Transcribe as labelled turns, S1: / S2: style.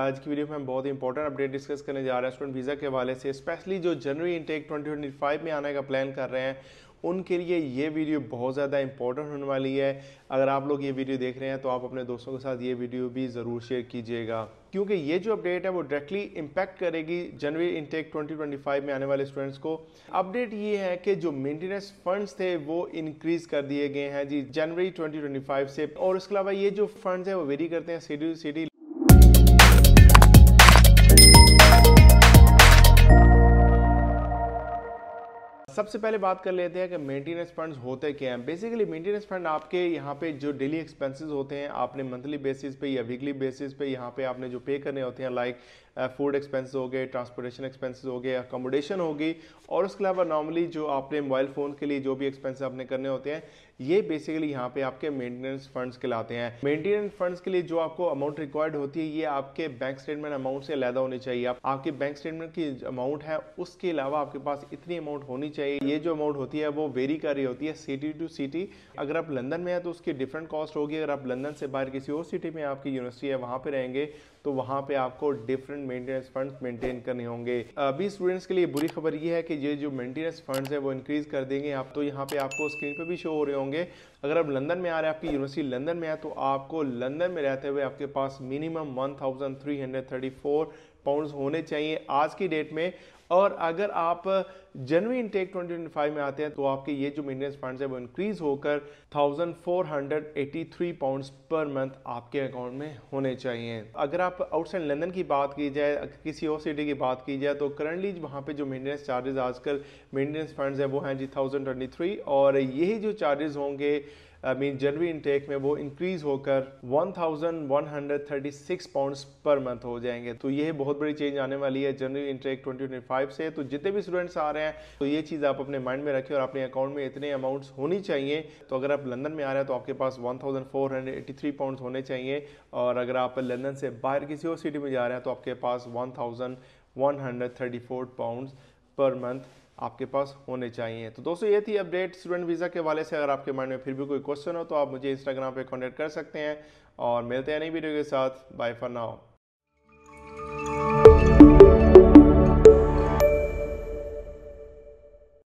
S1: आज की वीडियो में हम बहुत ही इंपॉर्टेंट अपडेट डिस्कस करने जा रहे हैं स्टूडेंट वीज़ा के हवाले से स्पेशली जो जनवरी इनटेक 2025 में आने का प्लान कर रहे हैं उनके लिए ये वीडियो बहुत ज़्यादा इंपॉर्टेंट होने वाली है अगर आप लोग ये वीडियो देख रहे हैं तो आप अपने दोस्तों के साथ ये वीडियो भी ज़रूर शेयर कीजिएगा क्योंकि ये जो अपडेट है वो डायरेक्टली इंपैक्ट करेगी जनवरी इनटेक 2025 में आने वाले स्टूडेंट्स को अपडेट ये है कि जो मेंटेनेंस फंड्स थे वो इंक्रीज कर दिए गए हैं जी जनवरी 2025 से और उसके अलावा ये जो फंड्स है वो वेरी करते हैं सिटी टू सिटी सबसे पहले बात कर लेते हैं कि मेंटेनेंस फंड्स होते क्या हैं बेसिकली मेंटेनेंस फंड आपके यहाँ पे जो डेली एक्सपेंसेस होते हैं आपने मंथली बेसिस पे या वीकली बेसिस पे यहाँ पे आपने जो पे करने होते हैं लाइक फूड एक्सपेंसेस हो गए ट्रांसपोर्टेशन एक्सपेंसेस हो गए अकोमोडेशन होगी और उसके अलावा नॉर्मली जो आपने मोबाइल फ़ोन के लिए जो भी एक्सपेंसेस आपने करने होते हैं ये बेसिकली यहाँ पे आपके मेंटेनेंस फंड्स लाते हैं मेंटेनेंस फंड्स के लिए जो आपको अमाउंट रिक्वायर्ड होती है ये आपके बैंक स्टेटमेंट अमाउंट से लैदा होनी चाहिए आपके बैंक स्टेटमेंट की अमाउंट है उसके अलावा आपके पास इतनी अमाउंट होनी चाहिए चाहिए ये जो अमाउंट होती है वो वेरी कर रही होती है सिटी टू सिटी अगर आप लंदन में हैं तो उसकी डिफरेंट कॉस्ट होगी अगर आप लंदन से बाहर किसी और सिटी में आपकी यूनिवर्सिटी है वहाँ पर रहेंगे तो वहाँ पर आपको डिफरेंट मेंटेनेंस फंड्स मेंटेन करने होंगे अभी स्टूडेंट्स के लिए बुरी खबर ये है कि ये जो मेंटेनेंस फंड्स है वो इंक्रीज़ कर देंगे आप तो यहाँ पर आपको स्क्रीन पर भी शो हो रहे होंगे अगर आप लंदन में आ रहे हैं आपकी यूनिवर्सिटी लंदन में है तो आपको लंदन में रहते हुए आपके पास minimum one thousand three hundred thirty four pounds होने चाहिए आज की डेट में और अगर आप जनवरी इनटेक 2025 में आते हैं तो आपके ये जो मेंटेनेंस फंड्स है वो इंक्रीज होकर 1483 पाउंड्स पर मंथ आपके अकाउंट में होने चाहिए अगर आप आउटसाइड लंदन की बात की जाए किसी और सिटी की बात की जाए तो करंटली वहाँ पे जो मेंटेनेंस चार्जेस आजकल मेंटेनेंस फंड्स है वो हैं जी थाउजेंड और यही जो चार्जेस होंगे मीन जनवरी इनटेक में वो इंक्रीज होकर 1136 पाउंड्स पर मंथ हो जाएंगे तो ये बहुत बड़ी चेंज आने वाली है जनवरी इनटेक 2025 से तो जितने भी स्टूडेंट्स आ रहे हैं तो ये चीज़ आप अपने माइंड में रखें और अपने अकाउंट में इतने अमाउंट्स होनी चाहिए तो अगर आप लंदन में आ रहे हैं तो आपके पास वन पाउंड्स होने चाहिए और अगर आप लंदन से बाहर किसी और सिटी में जा रहे हैं तो आपके पास वन पाउंड्स पर मंथ आपके पास होने चाहिए तो दोस्तों ये थी अपडेट स्टूडेंट वीज़ा के वाले से अगर आपके माइंड में फिर भी कोई क्वेश्चन हो तो आप मुझे इंस्टाग्राम पे कांटेक्ट कर सकते हैं और मिलते हैं नई वीडियो के साथ बाय फॉर नाउ